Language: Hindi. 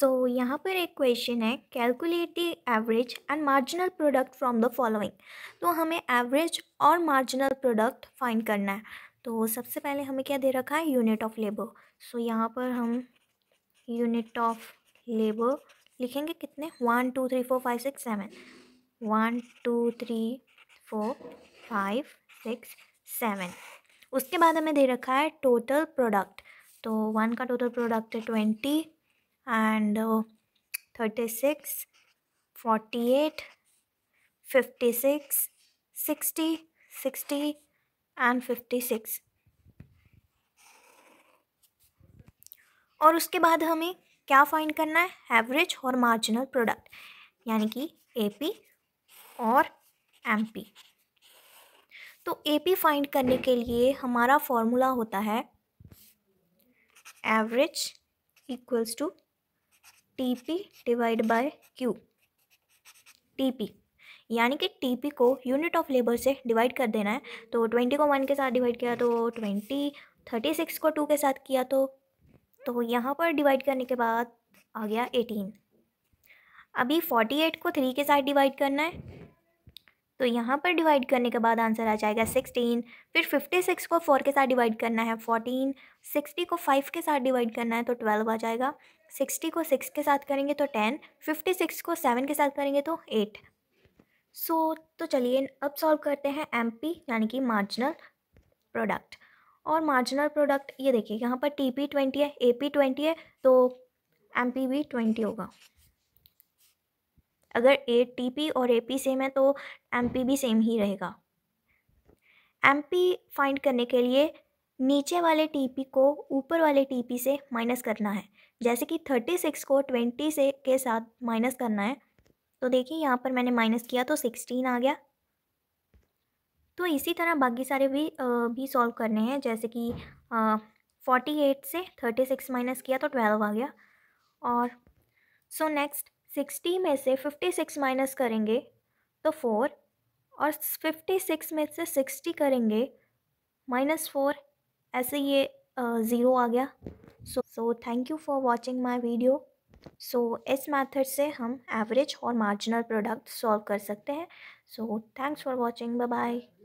सो so, यहाँ पर एक क्वेश्चन है calculate the average and marginal product from the following तो हमें एवरेज और मार्जिनल प्रोडक्ट फाइंड करना है तो सबसे पहले हमें क्या दे रखा है यूनिट ऑफ लेबर सो यहाँ पर हम यूनिट ऑफ लेबर लिखेंगे कितने one two three four five six seven one two three four five six seven उसके बाद हमें दे रखा है टोटल प्रोडक्ट तो वन का टोटल प्रोडक्ट है ट्वेंटी and uh, 36 48 56 60 60 एंड 56 और उसके बाद हमें क्या फाइंड करना है एवरेज और मार्जिनल प्रोडक्ट यानी कि एपी और एमपी तो एपी फाइंड करने के लिए हमारा फॉर्मूला होता है average equals to T P divide by Q T P यानी कि टी पी को यूनिट ऑफ लेबर से डिवाइड कर देना है तो ट्वेंटी को वन के साथ डिवाइड किया तो ट्वेंटी थर्टी सिक्स को टू के साथ किया तो तो यहाँ पर डिवाइड करने के बाद आ गया एटीन अभी फोर्टी एट को थ्री के साथ डिवाइड करना है तो यहाँ पर डिवाइड करने के बाद आंसर आ जाएगा सिक्सटीन फिर फिफ्टी सिक्स को फोर के साथ डिवाइड करना है फोर्टीन सिक्सटी को फाइव के साथ डिवाइड करना है तो ट्वेल्व आ जाएगा सिक्सटी को सिक्स के साथ करेंगे तो टेन फिफ्टी सिक्स को सेवन के साथ करेंगे तो एट सो so, तो चलिए अब सॉल्व करते हैं एम यानी कि मार्जिनल प्रोडक्ट और मार्जिनल प्रोडक्ट ये देखिए यहाँ पर टी पी ट्वेंटी है ए पी ट्वेंटी है तो एम पी भी ट्वेंटी होगा अगर ए टी पी और ए पी सेम है तो एम पी भी सेम ही रहेगा एम पी फाइंड करने के लिए नीचे वाले टी पी को ऊपर वाले टी पी से माइनस करना है जैसे कि थर्टी सिक्स को ट्वेंटी से के साथ माइनस करना है तो देखिए यहाँ पर मैंने माइनस किया तो सिक्सटीन आ गया तो इसी तरह बाकी सारे भी आ, भी सॉल्व करने हैं जैसे कि फोर्टी एट से थर्टी सिक्स माइनस किया तो ट्वेल्व आ गया और सो नेक्स्ट सिक्सटी में से फिफ्टी सिक्स माइनस करेंगे तो फोर और फिफ्टी सिक्स में से सिक्सटी करेंगे माइनस फोर ऐसे ये ज़ीरो आ गया so so thank you for watching my video so इस मैथड से हम एवरेज और मार्जिनल प्रोडक्ट सॉल्व कर सकते हैं so thanks for watching bye bye